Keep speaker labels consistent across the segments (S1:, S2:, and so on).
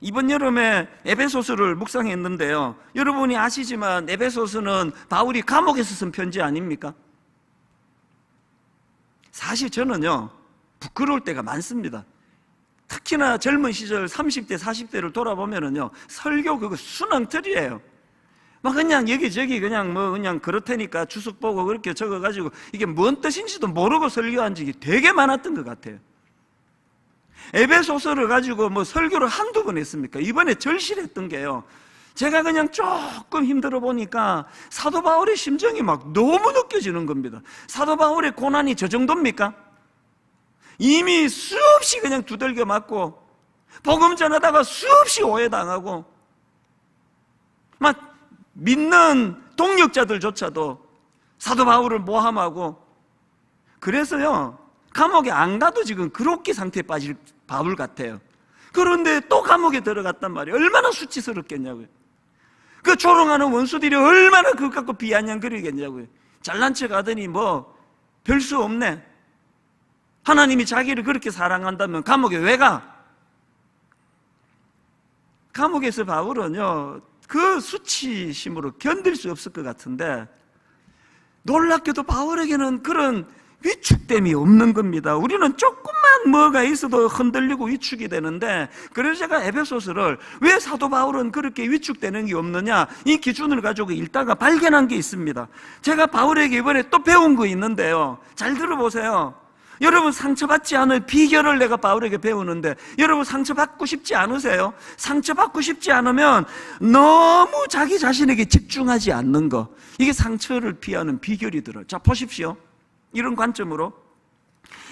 S1: 이번 여름에 에베소서를 묵상했는데요. 여러분이 아시지만 에베소서는 바울이 감옥에서 쓴 편지 아닙니까? 사실 저는요, 부끄러울 때가 많습니다. 특히나 젊은 시절 30대, 40대를 돌아보면은요, 설교 그거 순항틀이에요. 막 그냥 여기저기 그냥 뭐 그냥 그럴테니까 주석 보고 그렇게 적어가지고 이게 뭔 뜻인지도 모르고 설교한 적이 되게 많았던 것 같아요. 에베소서를 가지고 뭐 설교를 한두 번 했습니까? 이번에 절실했던 게요. 제가 그냥 조금 힘들어 보니까 사도 바울의 심정이 막 너무 느껴지는 겁니다. 사도 바울의 고난이 저 정도입니까? 이미 수없이 그냥 두들겨 맞고 복음 전하다가 수없이 오해당하고 막 믿는 동력자들조차도 사도 바울을 모함하고 그래서요 감옥에 안 가도 지금 그렇게 상태에 빠질 바울 같아요. 그런데 또 감옥에 들어갔단 말이에요. 얼마나 수치스럽겠냐고요. 그 조롱하는 원수들이 얼마나 그것 갖고 비아냥거리겠냐고요. 잘난 척 하더니 뭐, 별 수 없네. 하나님이 자기를 그렇게 사랑한다면 감옥에 왜 가? 감옥에서 바울은요, 그 수치심으로 견딜 수 없을 것 같은데, 놀랍게도 바울에게는 그런 위축됨이 없는 겁니다. 우리는 조금만 뭐가 있어도 흔들리고 위축이 되는데 그래서 제가 에베소서를 왜 사도 바울은 그렇게 위축되는 게 없느냐 이 기준을 가지고 읽다가 발견한 게 있습니다. 제가 바울에게 이번에 또 배운 거 있는데요. 잘 들어보세요. 여러분 상처받지 않을 비결을 내가 바울에게 배우는데 여러분 상처받고 싶지 않으세요? 상처받고 싶지 않으면 너무 자기 자신에게 집중하지 않는 거 이게 상처를 피하는 비결이더라 자 보십시오 이런 관점으로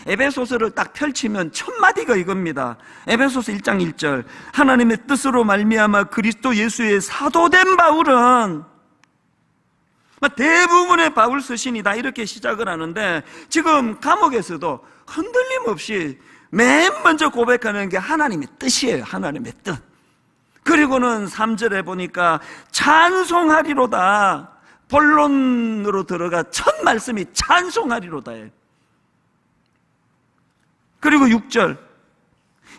S1: 에베소서를 딱 펼치면 첫 마디가 이겁니다. 에베소서 1장 1절. 하나님의 뜻으로 말미암아 그리스도 예수의 사도된 바울은 대부분의 바울 서신이다 이렇게 시작을 하는데 지금 감옥에서도 흔들림 없이 맨 먼저 고백하는 게 하나님의 뜻이에요. 하나님의 뜻. 그리고는 3절에 보니까 찬송하리로다. 본론으로 들어가 첫 말씀이 찬송하리로다예 그리고 6절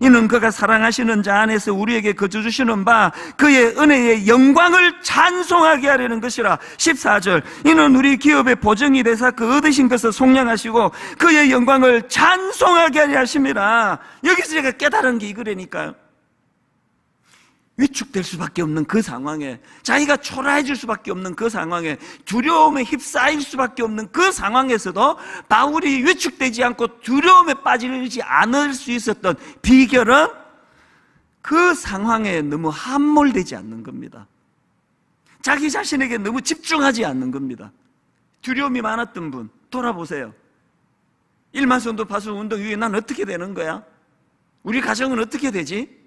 S1: 이는 그가 사랑하시는 자 안에서 우리에게 거저 주시는 바 그의 은혜의 영광을 찬송하게 하려는 것이라 14절 이는 우리 기업의 보증이 되사 그 얻으신 것을 속량하시고 그의 영광을 찬송하게 하려 하심이라 여기서 제가 깨달은 게 이거라니까요 위축될 수밖에 없는 그 상황에 자기가 초라해질 수밖에 없는 그 상황에 두려움에 휩싸일 수밖에 없는 그 상황에서도 바울이 위축되지 않고 두려움에 빠지지 않을 수 있었던 비결은 그 상황에 너무 함몰되지 않는 겁니다. 자기 자신에게 너무 집중하지 않는 겁니다. 두려움이 많았던 분 돌아보세요. 일만선도 파수 운동 위에 난 어떻게 되는 거야? 우리 가정은 어떻게 되지?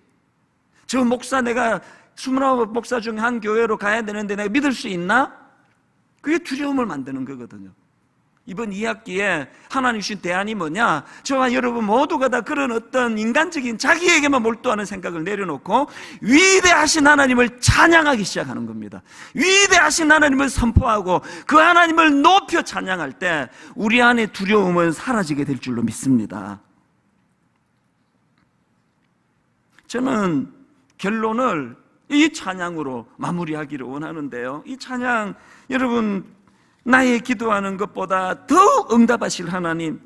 S1: 저 목사 내가 29 목사 중 한 교회로 가야 되는데 내가 믿을 수 있나? 그게 두려움을 만드는 거거든요. 이번 2학기에 하나님 주신 대안이 뭐냐? 저와 여러분 모두가 다 그런 어떤 인간적인 자기에게만 몰두하는 생각을 내려놓고 위대하신 하나님을 찬양하기 시작하는 겁니다. 위대하신 하나님을 선포하고 그 하나님을 높여 찬양할 때 우리 안에 두려움은 사라지게 될 줄로 믿습니다. 저는 결론을 이 찬양으로 마무리하기를 원하는데요. 이 찬양, 여러분, 나의 기도하는 것보다 더욱 응답하실 하나님,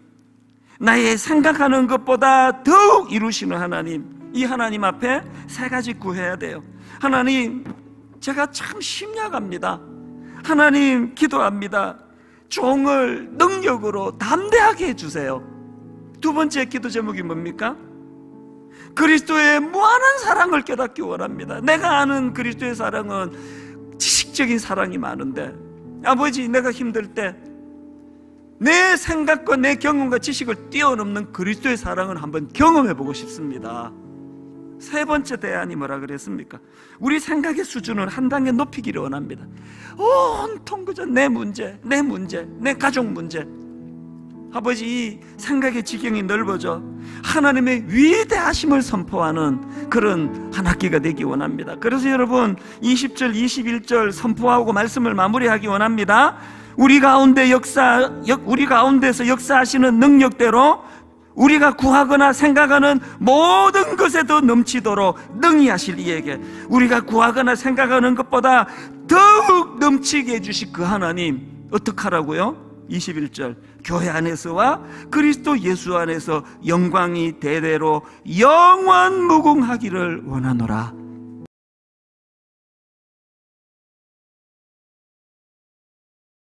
S1: 나의 생각하는 것보다 더욱 이루시는 하나님, 이 하나님 앞에 세 가지 구해야 돼요. 하나님, 제가 참 심약합니다. 하나님, 기도합니다. 종을 능력으로 담대하게 해주세요. 두 번째 기도 제목이 뭡니까? 그리스도의 무한한 사랑을 깨닫기 원합니다. 내가 아는 그리스도의 사랑은 지식적인 사랑이 많은데, 아버지, 내가 힘들 때, 내 생각과 내 경험과 지식을 뛰어넘는 그리스도의 사랑을 한번 경험해 보고 싶습니다. 세 번째 대안이 뭐라 그랬습니까? 우리 생각의 수준을 한 단계 높이기를 원합니다. 온통 그저 내 문제, 내 문제, 내 가족 문제, 아버지 이 생각의 지경이 넓어져 하나님의 위대하심을 선포하는 그런 한 학기가 되기 원합니다. 그래서 여러분 20절 21절 선포하고 말씀을 마무리하기 원합니다. 우리 가운데 역사 우리 가운데서 역사하시는 능력대로 우리가 구하거나 생각하는 모든 것에 더 넘치도록 능히 하실 이에게 우리가 구하거나 생각하는 것보다 더욱 넘치게 해 주실 그 하나님 어떡하라고요? 21절 교회 안에서와 그리스도 예수 안에서 영광이 대대로 영원 무궁하기를 원하노라.